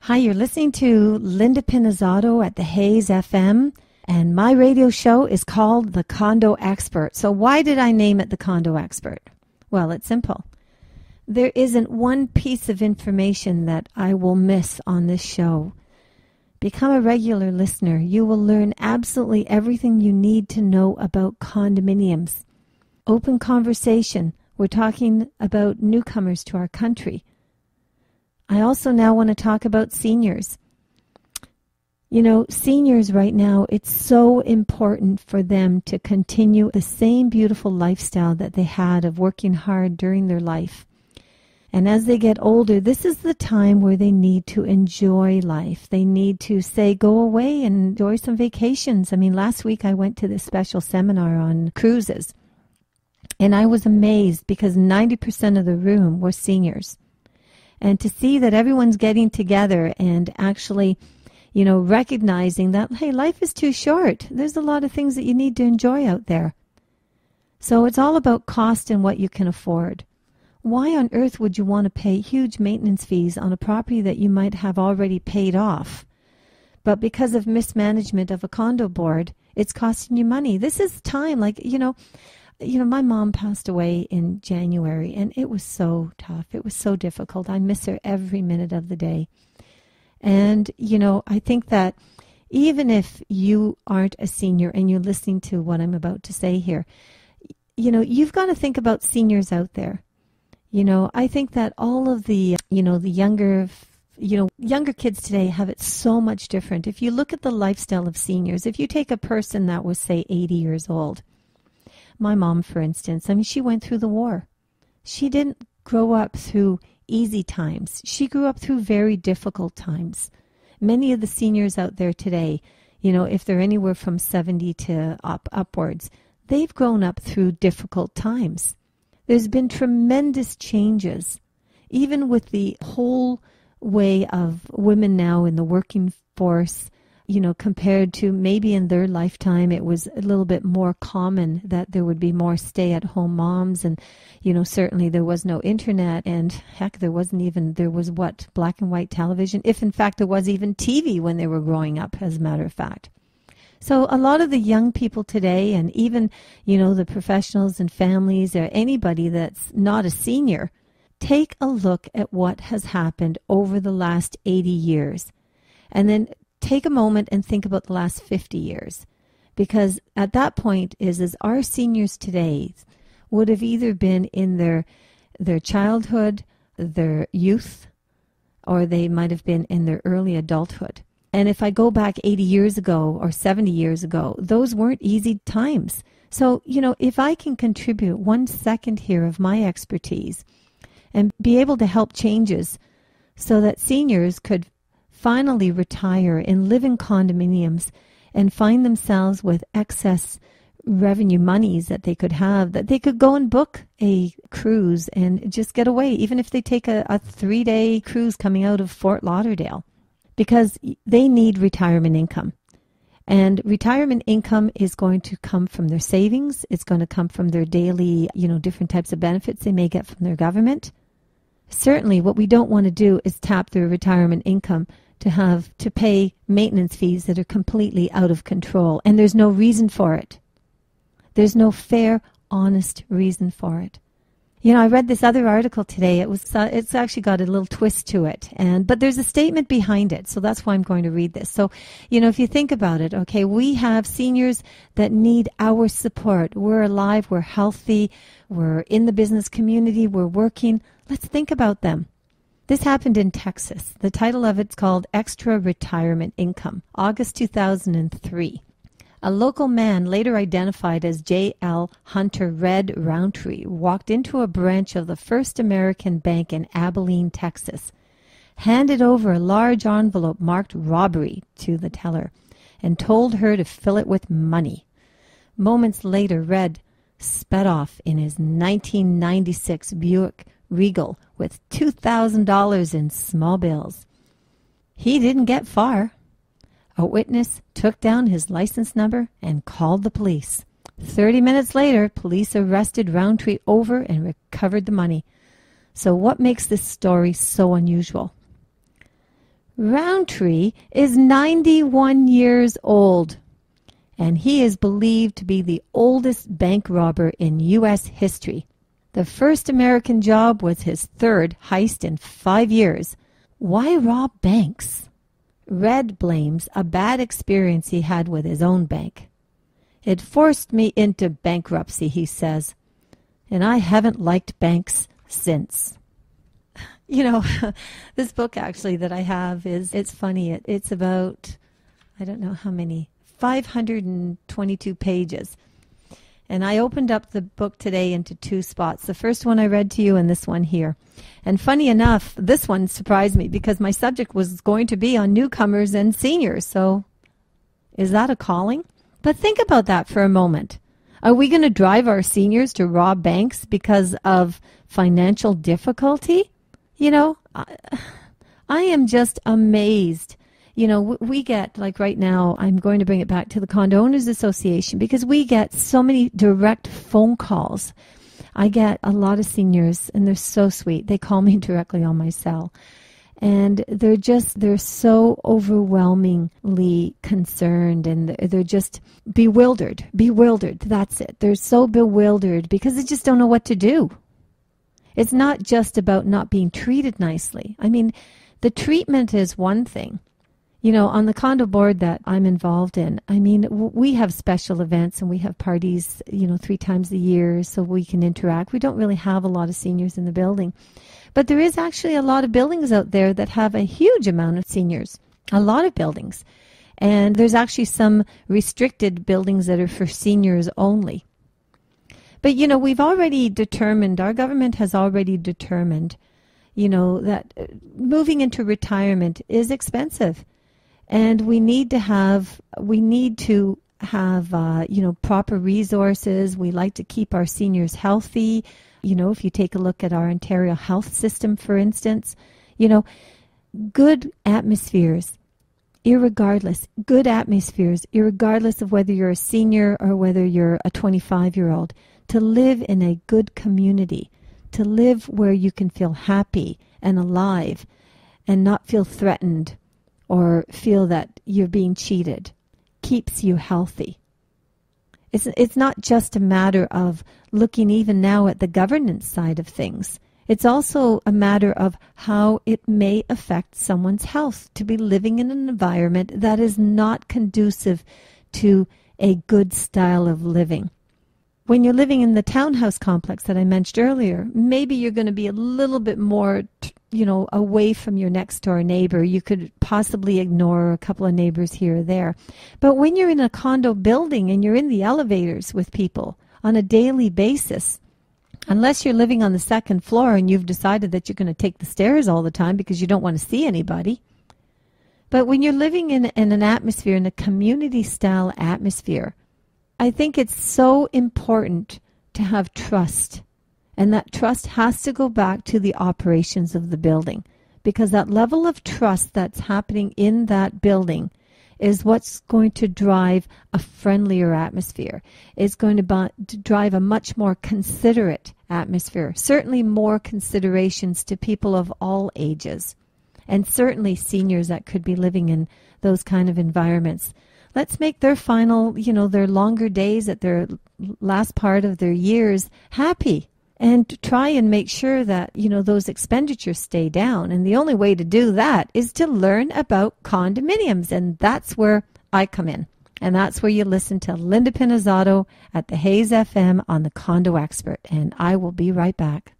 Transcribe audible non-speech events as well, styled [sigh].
Hi, you're listening to Linda Pinizzato at the Hayes FM, and my radio show is called The Condo Expert. So, why did I name it The Condo Expert? Well, it's simple. There isn't one piece of information that I will miss on this show. Become a regular listener. You will learn absolutely everything you need to know about condominiums open conversation. We're talking about newcomers to our country. I also now want to talk about seniors. You know, seniors right now, it's so important for them to continue the same beautiful lifestyle that they had of working hard during their life. And as they get older, this is the time where they need to enjoy life. They need to say, go away and enjoy some vacations. I mean, last week I went to this special seminar on cruises. And I was amazed because 90% of the room were seniors. And to see that everyone's getting together and actually, you know, recognizing that, hey, life is too short. There's a lot of things that you need to enjoy out there. So it's all about cost and what you can afford. Why on earth would you want to pay huge maintenance fees on a property that you might have already paid off? But because of mismanagement of a condo board, it's costing you money. This is time. Like, you know, you know, my mom passed away in January and it was so tough. It was so difficult. I miss her every minute of the day. And, you know, I think that even if you aren't a senior and you're listening to what I'm about to say here, you know, you've got to think about seniors out there. You know, I think that all of the, you know, the younger, you know, younger kids today have it so much different. If you look at the lifestyle of seniors, if you take a person that was, say, 80 years old, my mom, for instance, I mean, she went through the war. She didn't grow up through easy times. She grew up through very difficult times. Many of the seniors out there today, you know, if they're anywhere from 70 to up, upwards, they've grown up through difficult times. There's been tremendous changes, even with the whole way of women now in the working force you know, compared to maybe in their lifetime, it was a little bit more common that there would be more stay at home moms. And, you know, certainly there was no internet and heck, there wasn't even, there was what, black and white television, if in fact there was even TV when they were growing up, as a matter of fact. So a lot of the young people today and even, you know, the professionals and families or anybody that's not a senior, take a look at what has happened over the last 80 years and then take a moment and think about the last 50 years because at that point is as our seniors today would have either been in their their childhood, their youth, or they might have been in their early adulthood. And if I go back 80 years ago or 70 years ago, those weren't easy times. So, you know, if I can contribute one second here of my expertise and be able to help changes so that seniors could finally retire and live in condominiums and find themselves with excess revenue monies that they could have that they could go and book a cruise and just get away even if they take a, a three day cruise coming out of fort lauderdale because they need retirement income and retirement income is going to come from their savings it's going to come from their daily you know different types of benefits they may get from their government certainly what we don't want to do is tap their retirement income to have to pay maintenance fees that are completely out of control and there's no reason for it. There's no fair, honest reason for it. You know, I read this other article today. It was uh, it's actually got a little twist to it, and but there's a statement behind it, so that's why I'm going to read this. So, you know, if you think about it, okay, we have seniors that need our support. We're alive, we're healthy, we're in the business community, we're working. Let's think about them. This happened in Texas. The title of it's called Extra Retirement Income, August 2003. A local man, later identified as J.L. Hunter Red Roundtree, walked into a branch of the First American Bank in Abilene, Texas, handed over a large envelope marked robbery to the teller, and told her to fill it with money. Moments later, Red sped off in his 1996 Buick Regal with $2,000 in small bills. He didn't get far. A witness took down his license number and called the police. Thirty minutes later, police arrested Roundtree over and recovered the money. So, what makes this story so unusual? Roundtree is 91 years old, and he is believed to be the oldest bank robber in U.S. history. The first American job was his third heist in five years. Why rob banks? Red blames a bad experience he had with his own bank. It forced me into bankruptcy, he says, and I haven't liked banks since. [laughs] You know, [laughs] this book actually that I have is it's funny. It, it's about I don't know how many 522 pages. And I opened up the book today into two spots. The first one I read to you and this one here. And funny enough, this one surprised me because my subject was going to be on newcomers and seniors. So is that a calling? But think about that for a moment. Are we going to drive our seniors to rob banks because of financial difficulty? You know, I, [sighs] I am just amazed you know, we, get, like right now, I'm going to bring it back to the Condo Owners Association because we get so many direct phone calls. I get a lot of seniors, and they're so sweet. They call me [laughs] directly on my cell and they're just they're so overwhelmingly concerned and they're just bewildered bewildered that's it they're so bewildered because they just don't know what to do it's not just about not being treated nicely i mean the treatment is one thing you know, on the condo board that I'm involved in, I mean, we have special events and we have parties, you know, three times a year so we can interact. We don't really have a lot of seniors in the building. But there is actually a lot of buildings out there that have a huge amount of seniors, a lot of buildings. And there's actually some restricted buildings that are for seniors only. But, you know, we've already determined, our government has already determined, you know, that uh, moving into retirement is expensive and we need to have we need to have uh, you know proper resources. We like to keep our seniors healthy. You know, if you take a look at our Ontario health system, for instance, you know, good atmospheres, irregardless, good atmospheres, irregardless of whether you're a senior or whether you're a 25 year old, to live in a good community, to live where you can feel happy and alive and not feel threatened or feel that you're being cheated keeps you healthy. It's, it's not just a matter of looking even now at the governance side of things. It's also a matter of how it may affect someone's health to be living in an environment that is not conducive to a good style of living when you're living in the townhouse complex that I mentioned earlier, maybe you're going to be a little bit more, you know, away from your next door neighbor. You could possibly ignore a couple of neighbors here or there. But when you're in a condo building and you're in the elevators with people on a daily basis, unless you're living on the second floor and you've decided that you're going to take the stairs all the time because you don't want to see anybody. But when you're living in, in an atmosphere, in a community style atmosphere, I think it's so important to have trust. And that trust has to go back to the operations of the building because that level of trust that's happening in that building is what's going to drive a friendlier atmosphere. It's going to, b- to drive a much more considerate atmosphere, certainly more considerations to people of all ages, and certainly seniors that could be living in those kind of environments let's make their final, you know, their longer days at their last part of their years happy and try and make sure that, you know, those expenditures stay down. And the only way to do that is to learn about condominiums. And that's where I come in. And that's where you listen to Linda Pinizzato at the Hayes FM on the Condo Expert. And I will be right back.